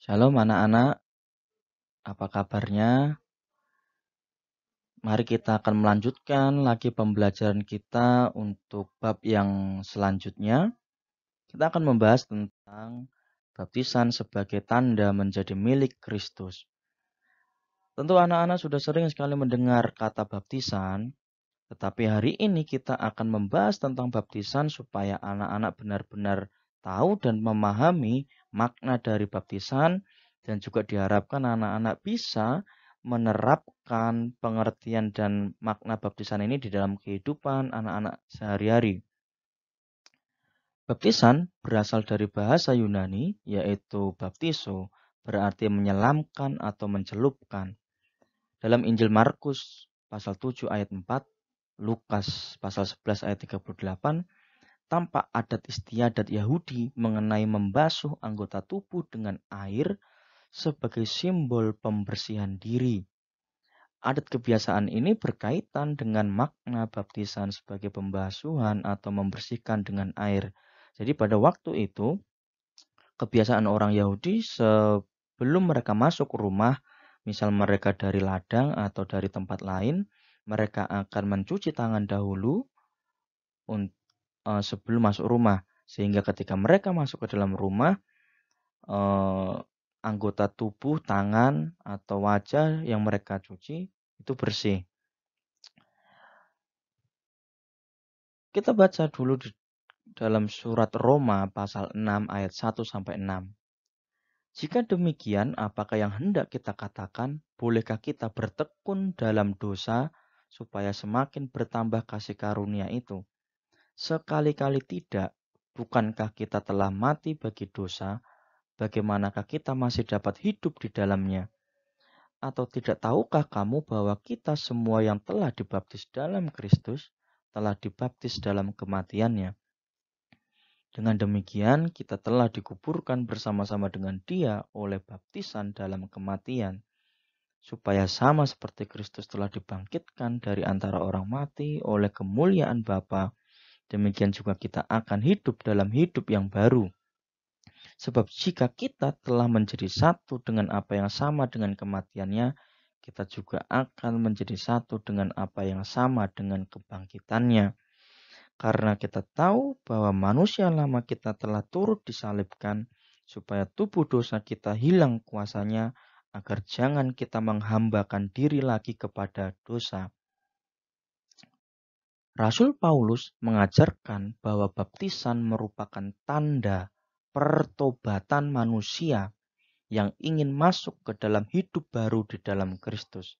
Shalom anak-anak, apa kabarnya? Mari kita akan melanjutkan lagi pembelajaran kita untuk bab yang selanjutnya. Kita akan membahas tentang baptisan sebagai tanda menjadi milik Kristus. Tentu anak-anak sudah sering sekali mendengar kata baptisan, tetapi hari ini kita akan membahas tentang baptisan supaya anak-anak benar-benar tahu dan memahami makna dari baptisan dan juga diharapkan anak-anak bisa menerapkan pengertian dan makna baptisan ini di dalam kehidupan anak-anak sehari-hari. Baptisan berasal dari bahasa Yunani yaitu baptiso, berarti menyelamkan atau mencelupkan. Dalam Injil Markus pasal 7 ayat 4, Lukas pasal 11 ayat 38, Tampak adat istiadat Yahudi mengenai membasuh anggota tubuh dengan air sebagai simbol pembersihan diri. Adat kebiasaan ini berkaitan dengan makna baptisan sebagai pembasuhan atau membersihkan dengan air. Jadi pada waktu itu kebiasaan orang Yahudi sebelum mereka masuk rumah, misal mereka dari ladang atau dari tempat lain, mereka akan mencuci tangan dahulu uh, sebelum masuk rumah sehingga ketika mereka masuk ke dalam rumah uh, anggota tubuh tangan atau wajah yang mereka cuci itu bersih kita baca dulu di dalam surat Roma pasal 6 ayat 1 sampai 6 jika demikian apakah yang hendak kita katakan bolehkah kita bertekun dalam dosa supaya semakin bertambah kasih karunia itu Sekali-kali tidak, bukankah kita telah mati bagi dosa, bagaimanakah kita masih dapat hidup di dalamnya? Atau tidak tahukah kamu bahwa kita semua yang telah dibaptis dalam Kristus, telah dibaptis dalam kematiannya? Dengan demikian, kita telah dikuburkan bersama-sama dengan dia oleh baptisan dalam kematian supaya sama seperti Kristus telah dibangkitkan dari antara orang mati oleh kemuliaan Bapa, demikian juga kita akan hidup dalam hidup yang baru. Sebab jika kita telah menjadi satu dengan apa yang sama dengan kematiannya, kita juga akan menjadi satu dengan apa yang sama dengan kebangkitannya. Karena kita tahu bahwa manusia lama kita telah turut disalibkan, supaya tubuh dosa kita hilang kuasanya, agar jangan kita menghambakan diri lagi kepada dosa. Rasul Paulus mengajarkan bahwa baptisan merupakan tanda pertobatan manusia yang ingin masuk ke dalam hidup baru di dalam Kristus.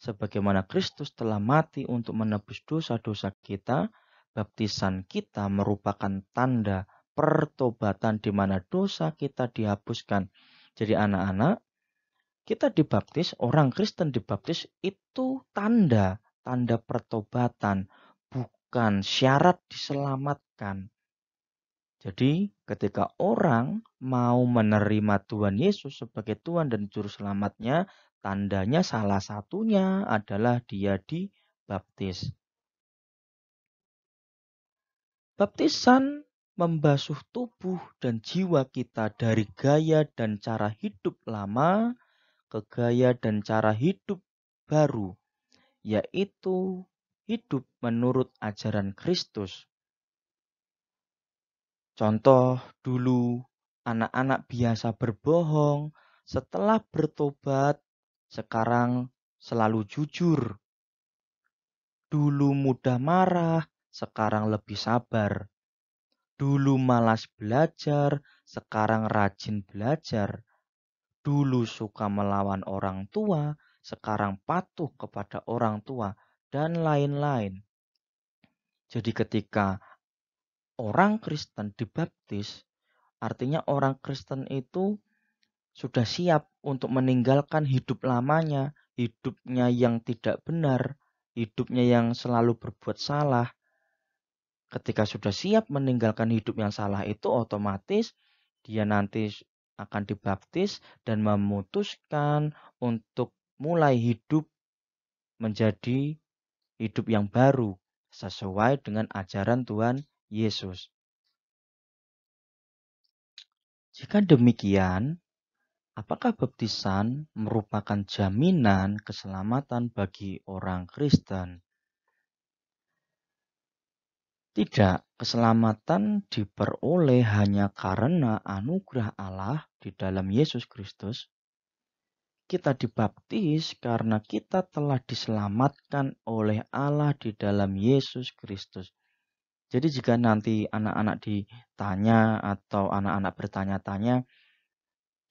Sebagaimana Kristus telah mati untuk menebus dosa-dosa kita, baptisan kita merupakan tanda pertobatan di mana dosa kita dihapuskan. Jadi anak-anak, kita dibaptis, orang Kristen dibaptis itu tanda, tanda pertobatan syarat diselamatkan. Jadi, ketika orang mau menerima Tuhan Yesus sebagai Tuhan dan Juru Selamatnya, tandanya salah satunya adalah dia dibaptis. Baptisan membasuh tubuh dan jiwa kita dari gaya dan cara hidup lama ke gaya dan cara hidup baru, yaitu hidup menurut ajaran Kristus. Contoh dulu, anak-anak biasa berbohong, setelah bertobat, sekarang selalu jujur. Dulu mudah marah, sekarang lebih sabar. Dulu malas belajar, sekarang rajin belajar. Dulu suka melawan orang tua, sekarang patuh kepada orang tua dan lain-lain. Jadi ketika orang Kristen dibaptis, artinya orang Kristen itu sudah siap untuk meninggalkan hidup lamanya, hidupnya yang tidak benar, hidupnya yang selalu berbuat salah. Ketika sudah siap meninggalkan hidup yang salah itu otomatis dia nanti akan dibaptis dan memutuskan untuk mulai hidup menjadi hidup yang baru sesuai dengan ajaran Tuhan Yesus. Jika demikian, apakah baptisan merupakan jaminan keselamatan bagi orang Kristen? Tidak, keselamatan diperoleh hanya karena anugerah Allah di dalam Yesus Kristus kita dibaptis karena kita telah diselamatkan oleh Allah di dalam Yesus Kristus. Jadi jika nanti anak-anak ditanya atau anak-anak bertanya-tanya,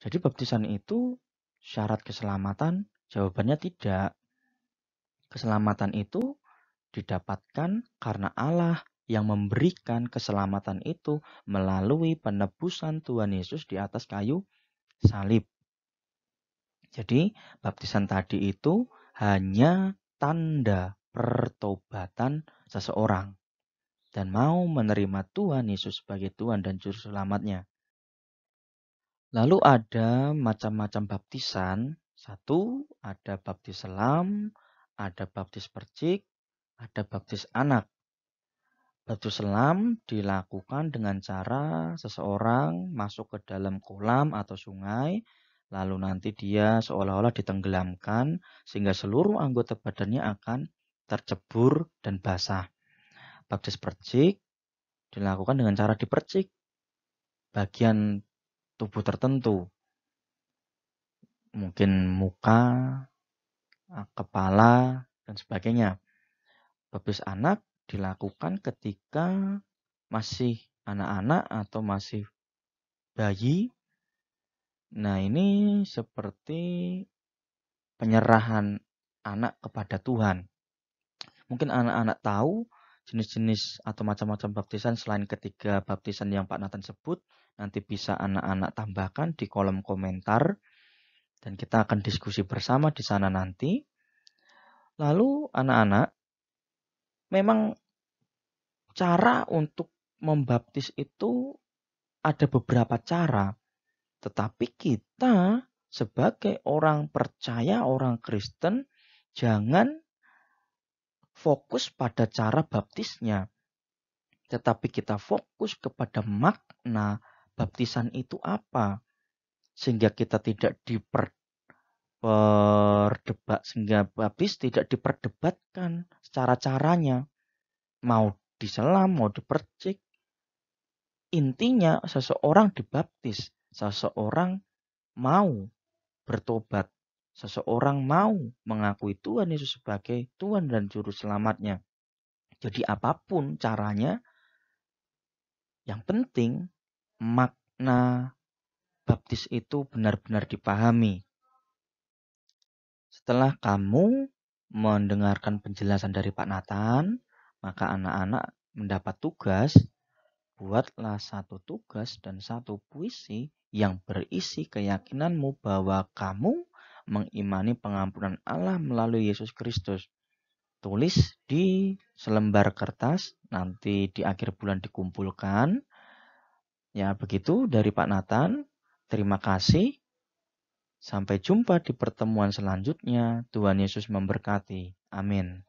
jadi baptisan itu syarat keselamatan? Jawabannya tidak. Keselamatan itu didapatkan karena Allah yang memberikan keselamatan itu melalui penebusan Tuhan Yesus di atas kayu salib. Jadi, baptisan tadi itu hanya tanda pertobatan seseorang dan mau menerima Tuhan Yesus sebagai Tuhan dan Juru Selamatnya. Lalu ada macam-macam baptisan. Satu, ada baptis selam, ada baptis percik, ada baptis anak. Baptis selam dilakukan dengan cara seseorang masuk ke dalam kolam atau sungai, Lalu nanti dia seolah-olah ditenggelamkan sehingga seluruh anggota badannya akan tercebur dan basah. Baptis percik dilakukan dengan cara dipercik bagian tubuh tertentu. Mungkin muka, kepala, dan sebagainya. Baptis anak dilakukan ketika masih anak-anak atau masih bayi Nah, ini seperti penyerahan anak kepada Tuhan. Mungkin anak-anak tahu jenis-jenis atau macam-macam baptisan selain ketiga baptisan yang Pak Nathan sebut. Nanti bisa anak-anak tambahkan di kolom komentar. Dan kita akan diskusi bersama di sana nanti. Lalu anak-anak, memang cara untuk membaptis itu ada beberapa cara. Tetapi kita sebagai orang percaya, orang Kristen, jangan fokus pada cara baptisnya. Tetapi kita fokus kepada makna baptisan itu apa. Sehingga kita tidak diperdebat sehingga baptis tidak diperdebatkan secara caranya. Mau diselam, mau dipercik. Intinya seseorang dibaptis seseorang mau bertobat, seseorang mau mengakui Tuhan Yesus sebagai Tuhan dan Juru Selamatnya. Jadi apapun caranya, yang penting makna baptis itu benar-benar dipahami. Setelah kamu mendengarkan penjelasan dari Pak Nathan, maka anak-anak mendapat tugas buatlah satu tugas dan satu puisi yang berisi keyakinanmu bahwa kamu mengimani pengampunan Allah melalui Yesus Kristus. Tulis di selembar kertas, nanti di akhir bulan dikumpulkan. Ya, begitu dari Pak Nathan. Terima kasih. Sampai jumpa di pertemuan selanjutnya. Tuhan Yesus memberkati. Amin.